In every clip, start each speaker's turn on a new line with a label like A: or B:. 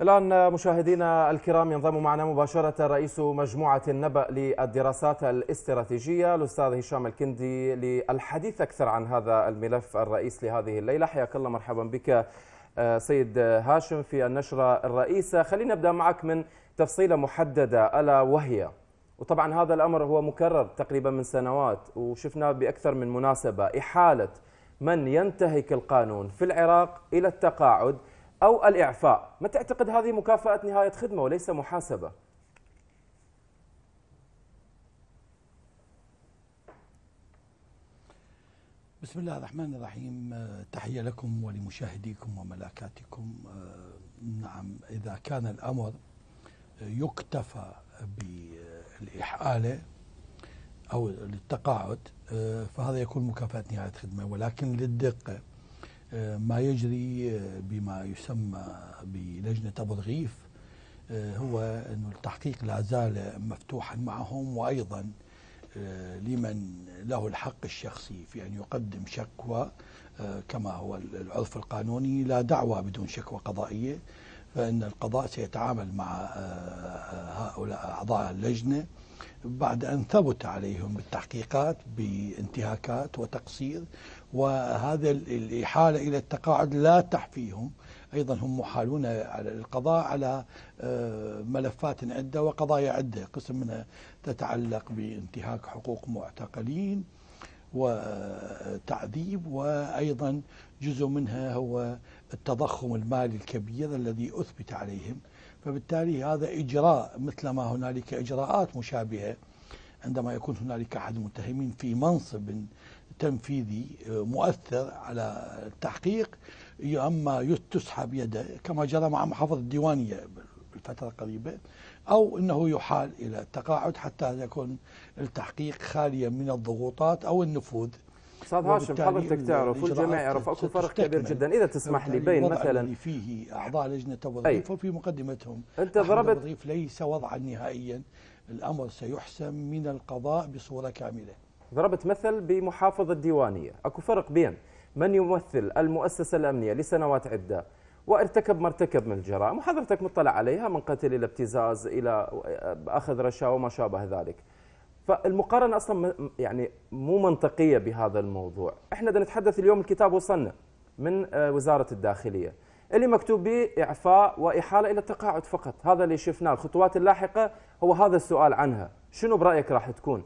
A: الآن مشاهدينا الكرام ينضم معنا مباشرة رئيس مجموعة النبأ للدراسات الاستراتيجية الأستاذ هشام الكندي للحديث أكثر عن هذا الملف الرئيس لهذه الليلة حياك الله مرحبا بك آه، سيد هاشم في النشرة الرئيسة خلينا نبدأ معك من تفصيلة محددة ألا وهي وطبعا هذا الأمر هو مكرر تقريبا من سنوات وشفناه بأكثر من مناسبة إحالة من ينتهك القانون في العراق إلى التقاعد أو الإعفاء ما تعتقد هذه مكافأة نهاية خدمة وليس محاسبة بسم
B: الله الرحمن الرحيم آه، تحية لكم ولمشاهديكم وملاكاتكم آه، نعم إذا كان الأمر آه، يكتفى بالإحالة أو للتقاعد فهذا يكون مكافأة نهاية خدمة ولكن للدقة آه، ما يجري آه، بما يسمى بلجنة أبو الغيف آه، هو أن التحقيق لا زال مفتوحا معهم وأيضا لمن له الحق الشخصي في أن يقدم شكوى كما هو العرف القانوني لا دعوة بدون شكوى قضائية فإن القضاء سيتعامل مع هؤلاء أعضاء اللجنة بعد أن ثبت عليهم بالتحقيقات بانتهاكات وتقصير وهذا الإحالة إلى التقاعد لا تحفيهم أيضا هم محالون على القضاء على آه، ملفات عدة وقضايا عدة قسم منها تتعلق بانتهاك حقوق معتقلين وتعذيب وأيضا جزء منها هو التضخم المالي الكبير الذي أثبت عليهم فبالتالي هذا إجراء مثل ما هنالك إجراءات مشابهة عندما يكون هنالك أحد المتهمين في منصب تنفيذي آه، مؤثر على التحقيق اما تسحب يده كما جرى مع محافظه الديوانيه بالفتره القريبه او انه يحال الى التقاعد حتى يكون التحقيق خاليا من الضغوطات او النفوذ استاذ هاشم حضرتك تعرف والجميع يعرف اكو فرق كبير جدا اذا تسمح لي بين مثلا اللي فيه اعضاء لجنه الوظيفه وفي مقدمتهم انت ضربت الوظيف ليس وضعا نهائيا الامر سيحسم من القضاء بصوره كامله
A: ضربت مثل بمحافظ الديوانيه اكو فرق بين من يمثل المؤسسه الامنيه لسنوات عده وارتكب ما ارتكب من الجرائم وحضرتك مطلع عليها من قتل الى ابتزاز الى آه، اخذ رشاوى وما شابه ذلك فالمقارنه اصلا يعني مو منطقيه بهذا الموضوع احنا بدنا نتحدث اليوم الكتاب وصلنا من آه، وزاره الداخليه اللي مكتوب به اعفاء واحاله الى التقاعد فقط هذا اللي شفناه الخطوات اللاحقه هو هذا السؤال عنها شنو برايك راح تكون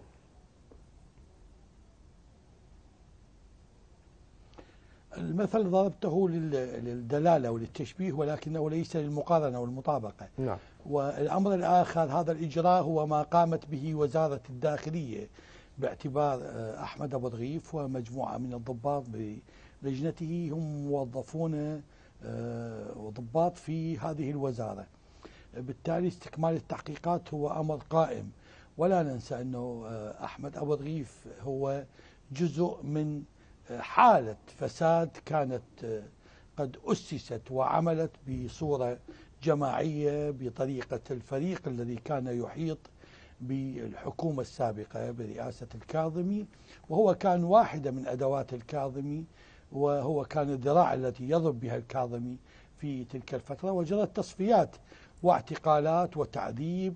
B: المثل ضربته للدلالة وللتشبيه ولكنه ليس للمقارنة والمطابقة نعم. والأمر الآخر هذا الإجراء هو ما قامت به وزارة الداخلية باعتبار آه، أحمد أبو رغيف ومجموعة من الضباط بلجنته هم موظفون آه، وضباط في هذه الوزارة بالتالي استكمال التحقيقات هو أمر قائم ولا ننسى أنه آه، أحمد أبو رغيف هو جزء من حالة فساد كانت آه، قد أسست وعملت بصورة جماعية بطريقة الفريق الذي كان يحيط بالحكومة السابقة برئاسة الكاظمي وهو كان واحدة من أدوات الكاظمي وهو كان الذراع التي يضرب بها الكاظمي في تلك الفترة وجرت تصفيات واعتقالات وتعذيب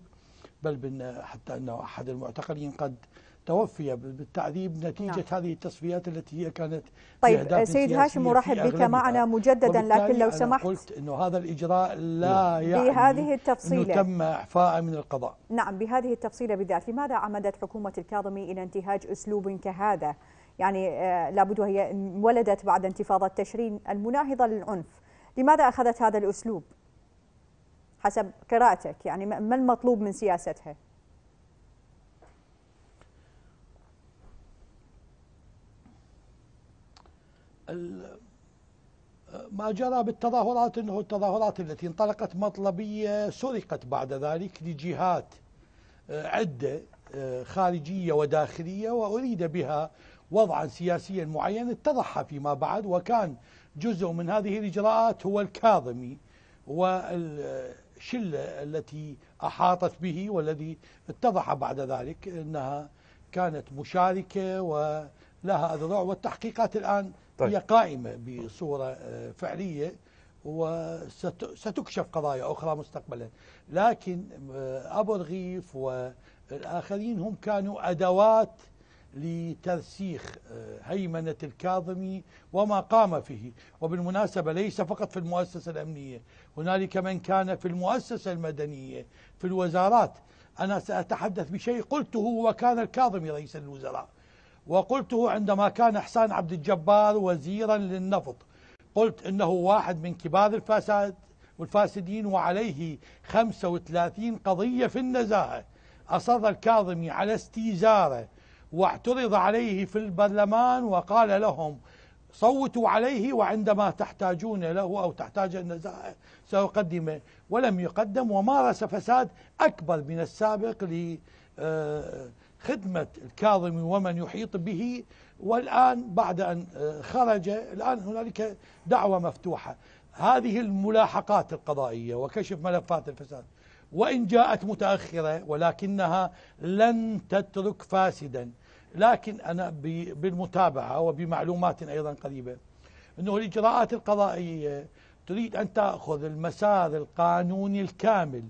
B: بل حتى أنه أحد المعتقلين قد توفي بالتعذيب نتيجة نعم. هذه التصفيات التي هي كانت طيب سيد هاشم مرحب بك معنا
C: مجددا لكن لو سمحت
B: قلت أنه هذا الإجراء لا يعني بهذه التفصيلة أنه تم إعفاء من القضاء
C: نعم بهذه التفصيلة بالذات لماذا عمدت حكومة الكاظمي إلى انتهاج أسلوب كهذا يعني آه، لابد وهي ولدت بعد انتفاضة تشرين المناهضة للعنف لماذا أخذت هذا الأسلوب حسب قراءتك يعني ما المطلوب من سياستها؟
B: ما جرى بالتظاهرات انه التظاهرات التي انطلقت مطلبيه سرقت بعد ذلك لجهات آه، عده آه، خارجيه وداخليه واريد بها وضعا سياسيا معينا اتضح فيما بعد وكان جزء من هذه الاجراءات هو الكاظمي والشله التي احاطت به والذي اتضح بعد ذلك انها كانت مشاركه ولها اذرع والتحقيقات الان طيب. هي قائمة بصورة آه، فعلية وستكشف قضايا أخرى مستقبلا لكن آه، أبو رغيف والآخرين هم كانوا أدوات لترسيخ آه، هيمنة الكاظمي وما قام فيه وبالمناسبة ليس فقط في المؤسسة الأمنية هنالك من كان في المؤسسة المدنية في الوزارات أنا سأتحدث بشيء قلته وكان الكاظمي رئيس الوزراء وقلته عندما كان احسان عبد الجبار وزيرا للنفط قلت إنه واحد من كبار الفساد والفاسدين وعليه 35 قضية في النزاهة أصر الكاظمي على استيزاره واعترض عليه في البرلمان وقال لهم صوتوا عليه وعندما تحتاجون له أو تحتاج النزاهة سأقدمه ولم يقدم ومارس فساد أكبر من السابق ل آه، خدمة الكاظمي ومن يحيط به والآن بعد أن آه، خرج الآن هنالك دعوة مفتوحة هذه الملاحقات القضائية وكشف ملفات الفساد وإن جاءت متأخرة ولكنها لن تترك فاسدا لكن أنا بالمتابعة وبمعلومات أيضا قريبة أنه الإجراءات القضائية تريد أن تأخذ المسار القانوني الكامل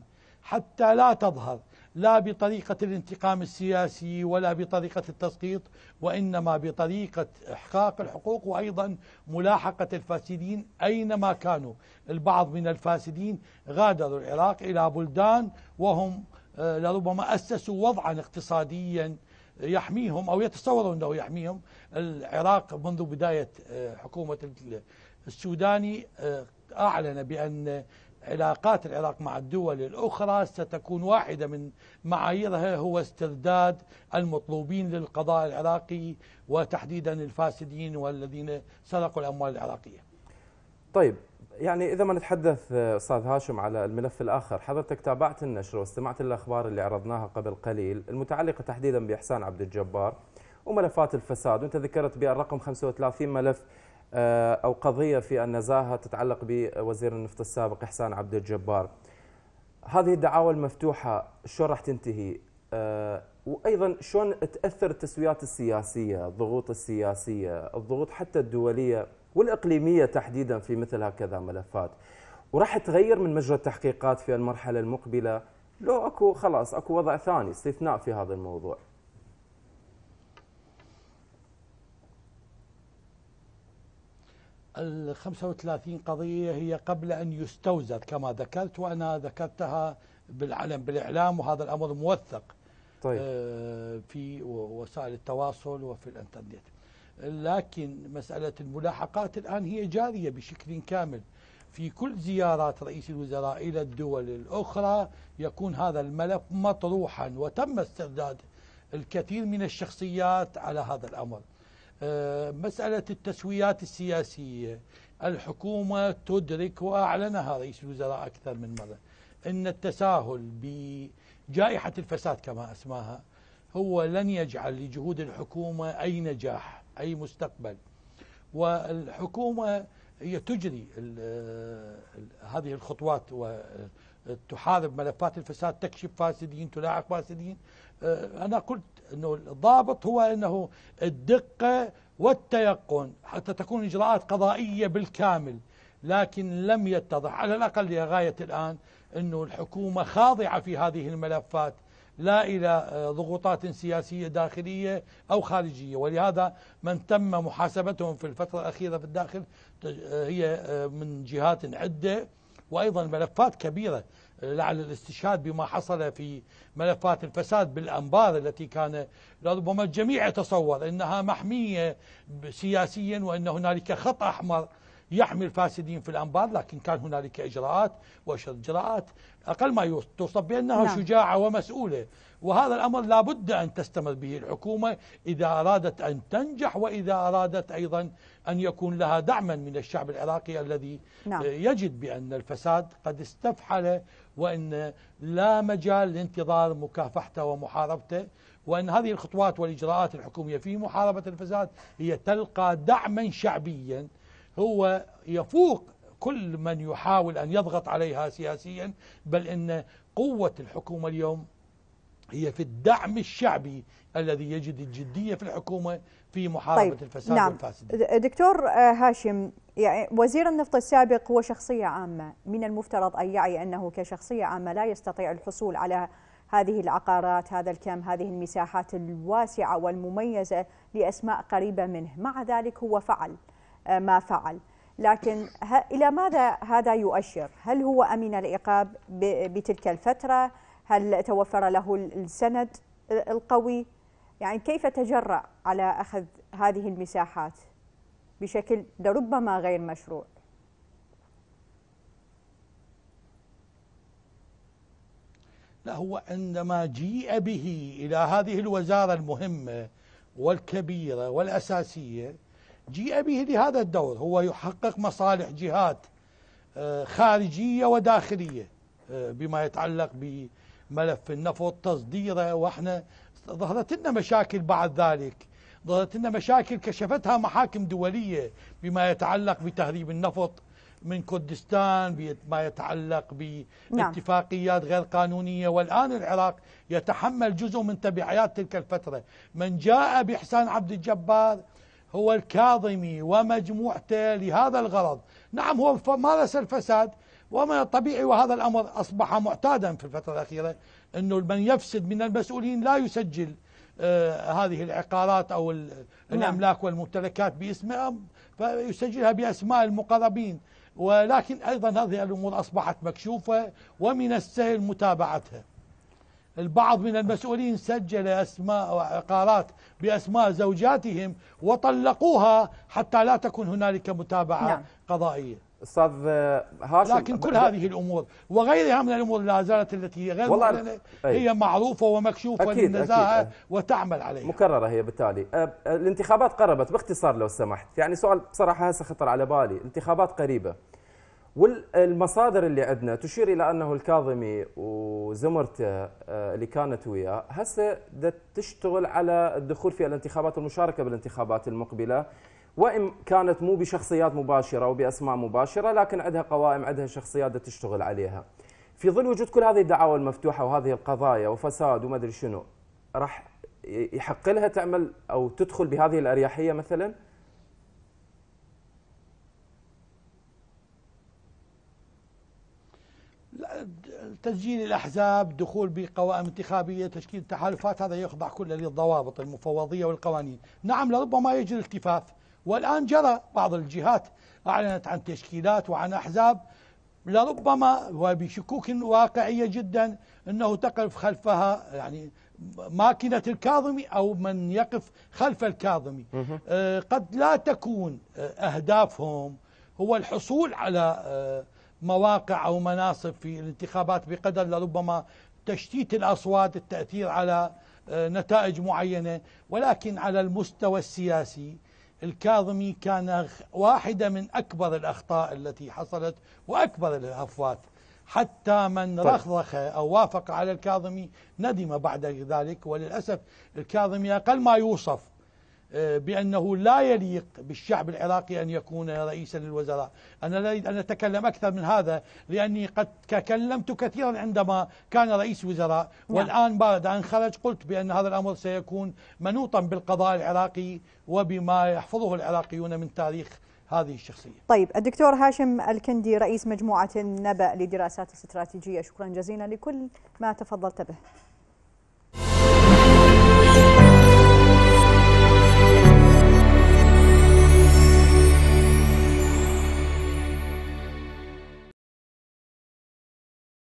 B: حتى لا تظهر لا بطريقة الانتقام السياسي ولا بطريقة التسقيط وإنما بطريقة إحقاق الحقوق وأيضا ملاحقة الفاسدين أينما كانوا البعض من الفاسدين غادروا العراق إلى بلدان وهم آه، لربما أسسوا وضعا اقتصاديا يحميهم أو يتصوروا أنه يحميهم العراق منذ بداية آه، حكومة السوداني آه، أعلن بأن علاقات العراق مع الدول الأخرى ستكون واحدة من معاييرها هو استرداد المطلوبين للقضاء العراقي وتحديدا الفاسدين والذين سرقوا الأموال العراقية
A: طيب يعني إذا ما نتحدث آه، أستاذ هاشم على الملف الآخر حضرتك تابعت النشر واستمعت للأخبار اللي عرضناها قبل قليل المتعلقة تحديدا بإحسان عبد الجبار وملفات الفساد وانت ذكرت بالرقم 35 ملف آه، أو قضية في النزاهة تتعلق بوزير النفط السابق إحسان عبد الجبار هذه الدعاوى المفتوحة شلون راح تنتهي آه، وأيضا شلون تأثر التسويات السياسية الضغوط السياسية الضغوط حتى الدولية والإقليمية تحديدا في مثل هكذا ملفات وراح تغير من مجرى التحقيقات في المرحلة المقبلة لو أكو خلاص أكو وضع ثاني استثناء في هذا الموضوع
B: ال 35 قضية هي قبل أن يستوزر كما ذكرت وأنا ذكرتها بالعلم بالإعلام وهذا الأمر موثق طيب. آه، في وسائل التواصل وفي الانترنت لكن مسألة الملاحقات الآن هي جارية بشكل كامل في كل زيارات رئيس الوزراء إلى الدول الأخرى يكون هذا الملف مطروحا وتم استرداد الكثير من الشخصيات على هذا الأمر آه، مسألة التسويات السياسية الحكومة تدرك وأعلنها رئيس الوزراء أكثر من مرة أن التساهل بجائحة الفساد كما أسماها هو لن يجعل لجهود الحكومة أي نجاح أي مستقبل والحكومة هي تجري آه، هذه الخطوات وتحارب ملفات الفساد تكشف فاسدين تلاحق فاسدين آه، أنا قلت أنه الضابط هو أنه الدقة والتيقن حتى تكون إجراءات قضائية بالكامل لكن لم يتضح على الأقل لغاية الآن أنه الحكومة خاضعة في هذه الملفات لا إلى آه، ضغوطات سياسية داخلية أو خارجية ولهذا من تم محاسبتهم في الفترة الأخيرة في الداخل آه، هي من جهات عدة وأيضا ملفات كبيرة لعل الاستشهاد بما حصل في ملفات الفساد بالأنبار التي كان ربما الجميع يتصور أنها محمية سياسيا وأن هنالك خط أحمر يحمي الفاسدين في الأنبار لكن كان هنالك إجراءات وإجراءات أقل ما توصف بأنها نعم. شجاعة ومسؤولة وهذا الأمر لابد أن تستمر به الحكومة إذا أرادت أن تنجح وإذا أرادت أيضا أن يكون لها دعما من الشعب العراقي الذي نعم. يجد بأن الفساد قد استفحل وأن لا مجال لانتظار مكافحته ومحاربته وأن هذه الخطوات والإجراءات الحكومية في محاربة الفساد هي تلقى دعما شعبيا هو يفوق كل من يحاول أن يضغط عليها سياسيا بل أن قوة الحكومة اليوم هي في الدعم الشعبي الذي يجد الجدية في الحكومة في محاربة طيب الفساد نعم والفاسد
C: دكتور آه، هاشم يعني وزير النفط السابق هو شخصية عامة من المفترض أن يعي أنه كشخصية عامة لا يستطيع الحصول على هذه العقارات هذا الكم هذه المساحات الواسعة والمميزة لأسماء قريبة منه مع ذلك هو فعل آه، ما فعل لكن إلى ماذا هذا يؤشر هل هو أمين العقاب بتلك الفترة هل توفر له السند القوي يعني كيف تجرأ على أخذ هذه المساحات بشكل لربما غير مشروع
B: لا هو عندما جيء به إلى هذه الوزارة المهمة والكبيرة والأساسية جيء به لهذا الدور هو يحقق مصالح جهات آه، خارجية وداخلية آه، بما يتعلق ب ملف النفط تصديره واحنا ظهرت لنا مشاكل بعد ذلك ظهرت لنا مشاكل كشفتها محاكم دولية بما يتعلق بتهريب النفط من كردستان بما يتعلق نعم. باتفاقيات غير قانونية والآن العراق يتحمل جزء من تبعيات تلك الفترة من جاء بإحسان عبد الجبار هو الكاظمي ومجموعته لهذا الغرض نعم هو مارس الفساد ومن الطبيعي وهذا الأمر أصبح معتادا في الفترة الأخيرة أنه من يفسد من المسؤولين لا يسجل آه، هذه العقارات أو نعم. الأملاك والممتلكات باسمه فيسجلها بأسماء المقربين ولكن أيضا هذه الأمور أصبحت مكشوفة ومن السهل متابعتها البعض من المسؤولين سجل أسماء وعقارات بأسماء زوجاتهم وطلقوها حتى لا تكون هنالك متابعة نعم. قضائية استاذ آه، هاشم لكن كل هذه الامور وغيرها من الامور لا زالت التي هي غير والله هي معروفه ومكشوفه للنزاهه
A: وتعمل عليها مكرره هي بالتالي آه، آه، الانتخابات قربت باختصار لو سمحت يعني سؤال بصراحه هسه خطر على بالي انتخابات قريبه والمصادر اللي عندنا تشير الى انه الكاظمي وزمرته اللي كانت وياه هسه تشتغل على الدخول في الانتخابات والمشاركه بالانتخابات المقبله وإن كانت مو بشخصيات مباشرة وبأسماء مباشرة لكن عندها قوائم عندها شخصيات تشتغل عليها في ظل وجود كل هذه الدعاوى المفتوحة وهذه القضايا وفساد وما أدري شنو راح يحق لها تعمل أو تدخل بهذه الأريحية مثلا
B: تسجيل الأحزاب دخول بقوائم انتخابية تشكيل تحالفات هذا يخضع كله للضوابط المفوضية والقوانين نعم لربما يجري التفاف والآن جرى بعض الجهات أعلنت عن تشكيلات وعن أحزاب لربما وبشكوك واقعية جدا أنه تقف خلفها يعني ماكنة الكاظمي أو من يقف خلف الكاظمي آه، قد لا تكون آه، أهدافهم هو الحصول على آه، مواقع أو مناصب في الانتخابات بقدر لربما تشتيت الأصوات التأثير على نتائج معينة ولكن على المستوى السياسي الكاظمي كان واحدة من أكبر الأخطاء التي حصلت وأكبر الهفوات حتى من طيب. رخرخ أو وافق على الكاظمي ندم بعد ذلك وللأسف الكاظمي أقل ما يوصف آه، بأنه لا يليق بالشعب العراقي أن يكون رئيسا للوزراء أنا لا أريد أن أتكلم أكثر من هذا لأني قد تكلمت كثيرا عندما كان رئيس وزراء نعم. والآن بعد أن خرج قلت بأن هذا الأمر سيكون منوطا بالقضاء العراقي وبما يحفظه العراقيون من تاريخ هذه
C: الشخصية طيب الدكتور هاشم الكندي رئيس مجموعة النبأ لدراسات استراتيجية شكرا جزيلا لكل ما تفضلت به